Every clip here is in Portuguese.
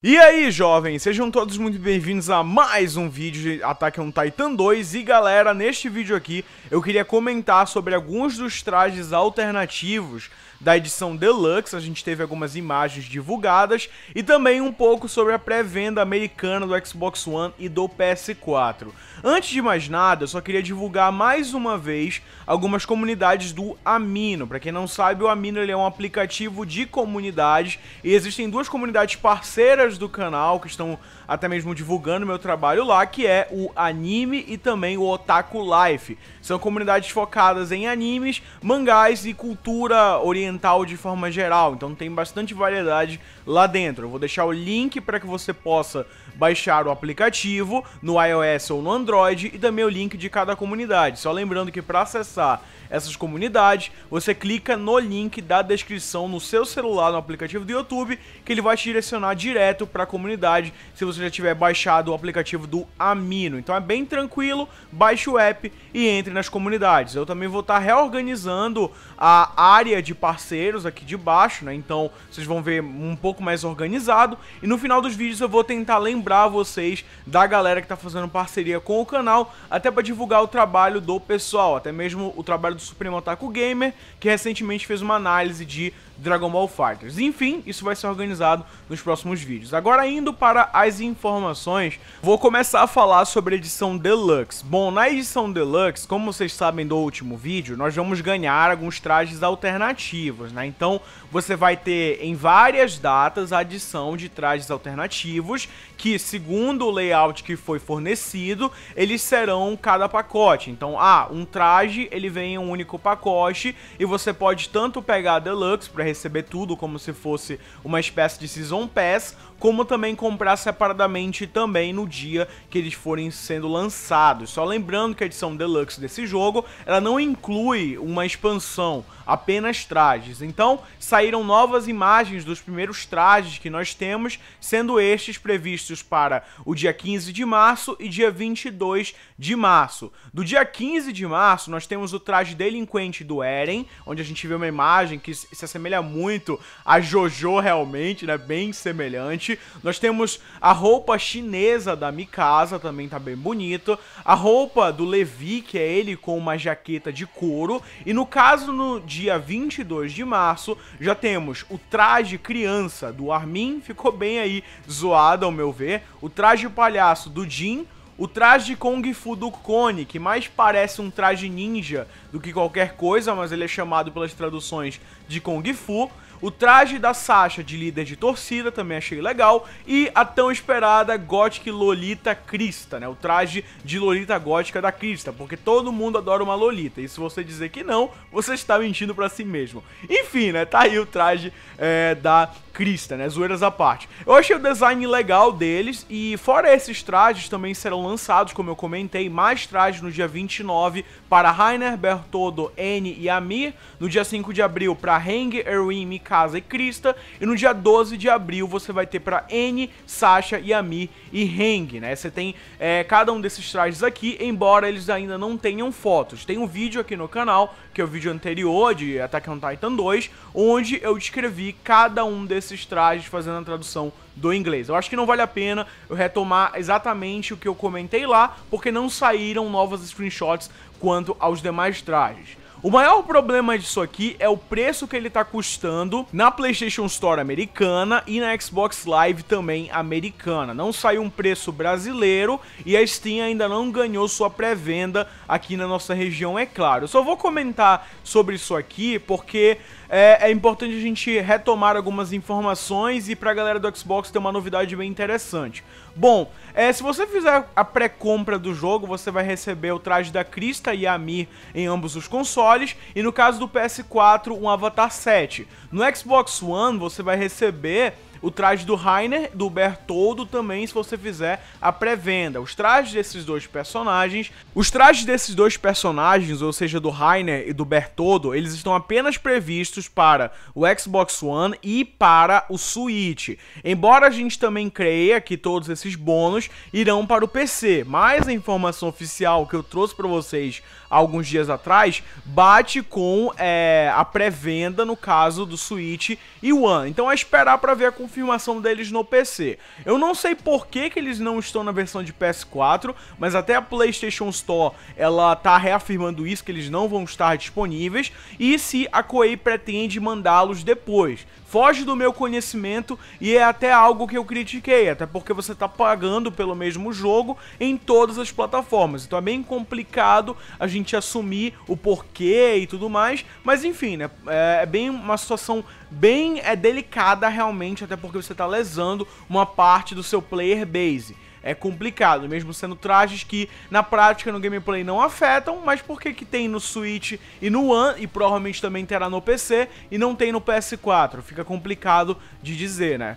E aí, jovens, sejam todos muito bem-vindos a mais um vídeo de Ataque on Titan 2 E galera, neste vídeo aqui eu queria comentar sobre alguns dos trajes alternativos da edição Deluxe, a gente teve algumas imagens divulgadas e também um pouco sobre a pré-venda americana do Xbox One e do PS4. Antes de mais nada, eu só queria divulgar mais uma vez algumas comunidades do Amino. Para quem não sabe, o Amino ele é um aplicativo de comunidades e existem duas comunidades parceiras do canal que estão até mesmo divulgando meu trabalho lá, que é o Anime e também o Otaku Life. São comunidades focadas em animes, mangás e cultura oriental de forma geral, então tem bastante variedade lá dentro. Eu vou deixar o link para que você possa baixar o aplicativo no iOS ou no Android e também o link de cada comunidade. Só lembrando que para acessar essas comunidades, você clica no link da descrição no seu celular no aplicativo do YouTube, que ele vai te direcionar direto para a comunidade. Se você você já tiver baixado o aplicativo do Amino. Então é bem tranquilo, baixe o app e entre nas comunidades. Eu também vou estar reorganizando a área de parceiros aqui de baixo, né? Então vocês vão ver um pouco mais organizado. E no final dos vídeos eu vou tentar lembrar vocês da galera que está fazendo parceria com o canal, até para divulgar o trabalho do pessoal, até mesmo o trabalho do Supremo Otaku Gamer, que recentemente fez uma análise de Dragon Ball Fighters. Enfim, isso vai ser organizado nos próximos vídeos. Agora indo para as informações, vou começar a falar sobre a edição Deluxe. Bom, na edição Deluxe, como vocês sabem do último vídeo, nós vamos ganhar alguns trajes alternativos, né? Então, você vai ter em várias datas a adição de trajes alternativos, que segundo o layout que foi fornecido, eles serão cada pacote. Então, ah, um traje, ele vem em um único pacote, e você pode tanto pegar a Deluxe para receber tudo como se fosse uma espécie de Season Pass, como também comprar separadamente também no dia que eles forem sendo lançados. Só lembrando que a edição deluxe desse jogo, ela não inclui uma expansão, apenas trajes. Então, saíram novas imagens dos primeiros trajes que nós temos, sendo estes previstos para o dia 15 de março e dia 22 de março. Do dia 15 de março, nós temos o traje delinquente do Eren, onde a gente vê uma imagem que se assemelha muito a Jojo realmente, né? Bem semelhante nós temos a roupa chinesa da Mikasa, também tá bem bonito. A roupa do Levi, que é ele com uma jaqueta de couro. E no caso, no dia 22 de março, já temos o traje criança do Armin, ficou bem aí zoado ao meu ver. O traje palhaço do Jin, o traje Kung Fu do Kone, que mais parece um traje ninja do que qualquer coisa, mas ele é chamado pelas traduções de Kung Fu. O traje da Sasha de líder de torcida também achei legal. E a tão esperada Gothic Lolita Crista, né? O traje de Lolita Gótica da Crista, porque todo mundo adora uma Lolita. E se você dizer que não, você está mentindo para si mesmo. Enfim, né? Tá aí o traje é, da Crista, né? Zoeiras à parte. Eu achei o design legal deles e fora esses trajes também serão lançados, como eu comentei, mais trajes no dia 29 para Rainer, Bertoldo, N e Amir, no dia 5 de abril para Heng, Erwin, Mika Casa e Krista. E no dia 12 de abril você vai ter para N, Sasha, Yami e Heng, né? Você tem é, cada um desses trajes aqui, embora eles ainda não tenham fotos. Tem um vídeo aqui no canal, que é o vídeo anterior de Attack on Titan 2, onde eu descrevi cada um desses trajes fazendo a tradução do inglês. Eu acho que não vale a pena eu retomar exatamente o que eu comentei lá, porque não saíram novas screenshots quanto aos demais trajes. O maior problema disso aqui é o preço que ele tá custando na PlayStation Store americana e na Xbox Live também americana. Não saiu um preço brasileiro e a Steam ainda não ganhou sua pré-venda aqui na nossa região, é claro. Eu só vou comentar sobre isso aqui porque é, é importante a gente retomar algumas informações e pra galera do Xbox ter uma novidade bem interessante. Bom, é, se você fizer a pré-compra do jogo, você vai receber o traje da Krista e a Mir em ambos os consoles, e no caso do PS4, um Avatar 7. No Xbox One, você vai receber o traje do Rainer, do Bertoldo também, se você fizer a pré-venda. Os trajes desses dois personagens, os trajes desses dois personagens, ou seja, do Rainer e do Bertoldo, eles estão apenas previstos para o Xbox One e para o Switch. Embora a gente também creia que todos esses bônus irão para o PC, mas a informação oficial que eu trouxe para vocês alguns dias atrás bate com é, a pré-venda no caso do Switch e One. Então é esperar para ver a confirmação deles no PC. Eu não sei por que, que eles não estão na versão de PS4, mas até a PlayStation Store ela tá reafirmando isso, que eles não vão estar disponíveis, e se a Koei pretende mandá-los depois. Foge do meu conhecimento e é até algo que eu critiquei, até porque você tá pagando pelo mesmo jogo em todas as plataformas, então é bem complicado a gente assumir o porquê e tudo mais, mas enfim, né, é, é bem uma situação bem é, delicada realmente, até é porque você está lesando uma parte do seu player base. É complicado, mesmo sendo trajes que na prática no gameplay não afetam, mas por que tem no Switch e no One, e provavelmente também terá no PC, e não tem no PS4? Fica complicado de dizer, né?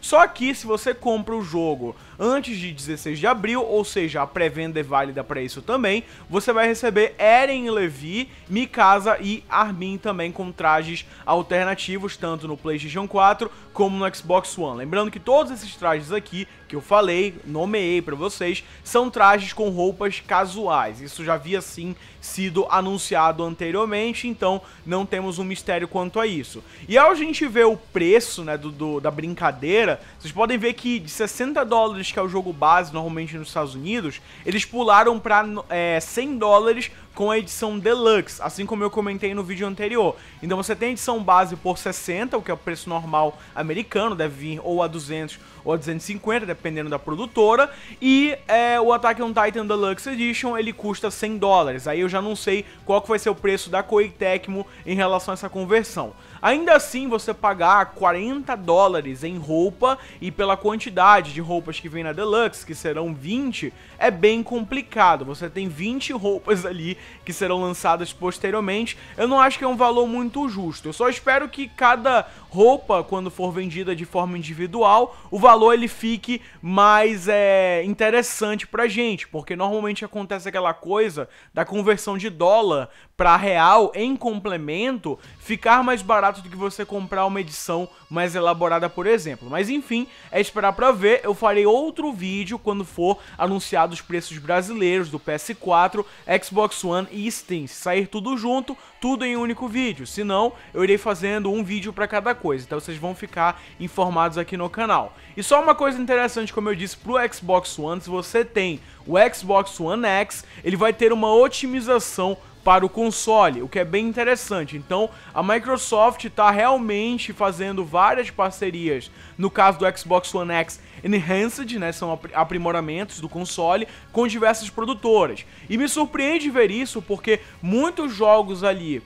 Só que se você compra o jogo antes de 16 de abril, ou seja, a pré-venda é válida para isso também, você vai receber Eren Levi, Mikasa e Armin também com trajes alternativos, tanto no PlayStation 4 como no Xbox One. Lembrando que todos esses trajes aqui que eu falei, nomeei para vocês, são trajes com roupas casuais. Isso já havia sim sido anunciado anteriormente, então não temos um mistério quanto a isso. E ao gente ver o preço né, do, do da brincadeira brincadeira, vocês podem ver que de 60 dólares, que é o jogo base normalmente nos Estados Unidos, eles pularam para é, 100 dólares com a edição Deluxe, assim como eu comentei no vídeo anterior. Então você tem a edição base por 60, o que é o preço normal americano, deve vir ou a 200 ou a 250, dependendo da produtora, e é, o Attack on Titan Deluxe Edition, ele custa 100 dólares. Aí eu já não sei qual que vai ser o preço da Koei Tecmo em relação a essa conversão. Ainda assim, você pagar 40 dólares em roupa e pela quantidade de roupas que vem na Deluxe, que serão 20, é bem complicado. Você tem 20 roupas ali que serão lançadas posteriormente. Eu não acho que é um valor muito justo. Eu só espero que cada roupa, quando for vendida de forma individual, o valor ele fique mais é, interessante pra gente, porque normalmente acontece aquela coisa da conversão de dólar para real em complemento ficar mais barato do que você comprar uma edição mais elaborada, por exemplo. Mas enfim, é esperar para ver. Eu farei outro vídeo quando for anunciados os preços brasileiros do PS4, Xbox One e Steam. Se sair tudo junto, tudo em um único vídeo. Se não, eu irei fazendo um vídeo para cada coisa, então vocês vão ficar informados aqui no canal. E só uma coisa interessante, como eu disse, pro Xbox One, se você tem o Xbox One X, ele vai ter uma otimização para o console, o que é bem interessante. Então, a Microsoft está realmente fazendo várias parcerias. No caso do Xbox One X Enhanced, né, são aprimoramentos do console com diversas produtoras. E me surpreende ver isso porque muitos jogos ali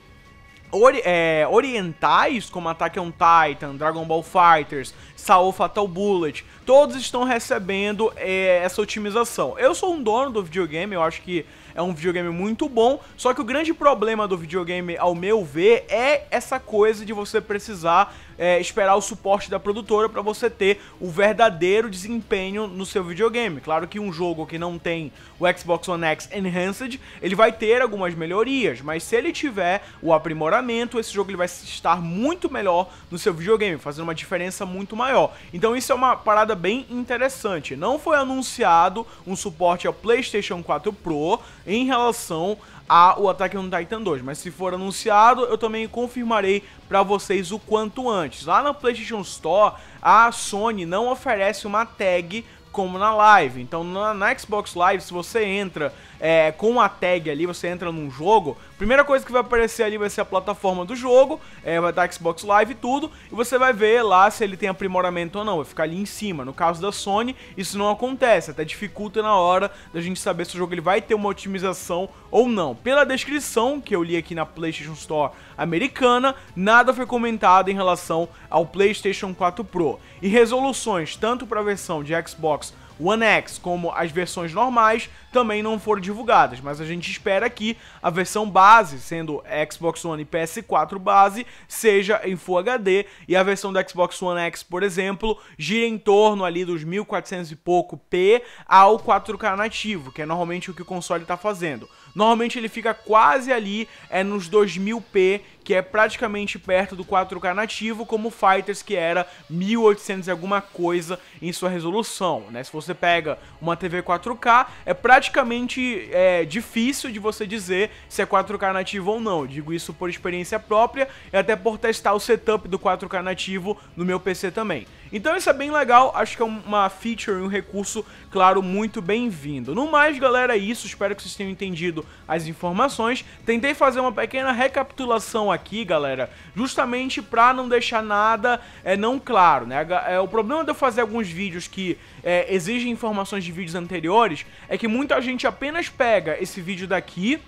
ori é, orientais, como Attack on Titan, Dragon Ball Fighters, Saul Fatal Bullet, todos estão recebendo é, essa otimização. Eu sou um dono do videogame, eu acho que é um videogame muito bom, só que o grande problema do videogame, ao meu ver, é essa coisa de você precisar é, esperar o suporte da produtora para você ter o verdadeiro desempenho no seu videogame. Claro que um jogo que não tem o Xbox One X Enhanced, ele vai ter algumas melhorias, mas se ele tiver o aprimoramento, esse jogo ele vai estar muito melhor no seu videogame, fazendo uma diferença muito maior. Então isso é uma parada bem interessante. Não foi anunciado um suporte ao PlayStation 4 Pro em relação a o Ataque no Titan 2, mas se for anunciado, eu também confirmarei para vocês o quanto antes. Lá na PlayStation Store, a Sony não oferece uma tag como na live. Então na, na Xbox Live, se você entra é, com a tag ali, você entra num jogo, Primeira coisa que vai aparecer ali vai ser a plataforma do jogo, é, vai estar Xbox Live e tudo, e você vai ver lá se ele tem aprimoramento ou não, vai ficar ali em cima. No caso da Sony, isso não acontece, até dificulta na hora da gente saber se o jogo ele vai ter uma otimização ou não. Pela descrição que eu li aqui na PlayStation Store americana, nada foi comentado em relação ao PlayStation 4 Pro. E resoluções, tanto para a versão de Xbox One X como as versões normais também não foram divulgadas, mas a gente espera que a versão base, sendo Xbox One e PS4 base, seja em Full HD e a versão do Xbox One X, por exemplo, gira em torno ali dos 1400 e pouco p ao 4K nativo, que é normalmente o que o console está fazendo. Normalmente ele fica quase ali é nos 2000p que é praticamente perto do 4K nativo, como o Fighters, que era 1800 e alguma coisa em sua resolução, né? Se você pega uma TV 4K, é praticamente é, difícil de você dizer se é 4K nativo ou não. digo isso por experiência própria e até por testar o setup do 4K nativo no meu PC também. Então isso é bem legal, acho que é uma feature e um recurso, claro, muito bem-vindo. No mais, galera, é isso. Espero que vocês tenham entendido as informações. Tentei fazer uma pequena recapitulação aqui aqui, galera, justamente pra não deixar nada é, não claro, né? É, o problema de eu fazer alguns vídeos que é, exigem informações de vídeos anteriores é que muita gente apenas pega esse vídeo daqui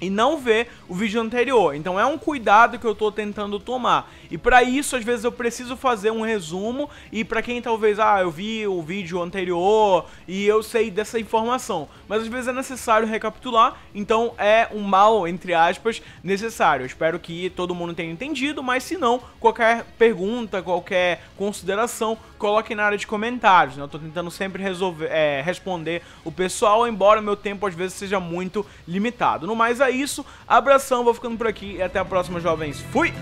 e não vê o vídeo anterior. Então é um cuidado que eu tô tentando tomar. E para isso, às vezes eu preciso fazer um resumo e para quem talvez, ah, eu vi o vídeo anterior e eu sei dessa informação, mas às vezes é necessário recapitular, então é um mal entre aspas necessário. Eu espero que todo mundo tenha entendido, mas se não, qualquer pergunta, qualquer consideração, coloque na área de comentários. Né? Eu tô tentando sempre resolver, é, responder o pessoal, embora meu tempo às vezes seja muito limitado. No mais é isso, abração, vou ficando por aqui e até a próxima, jovens. Fui!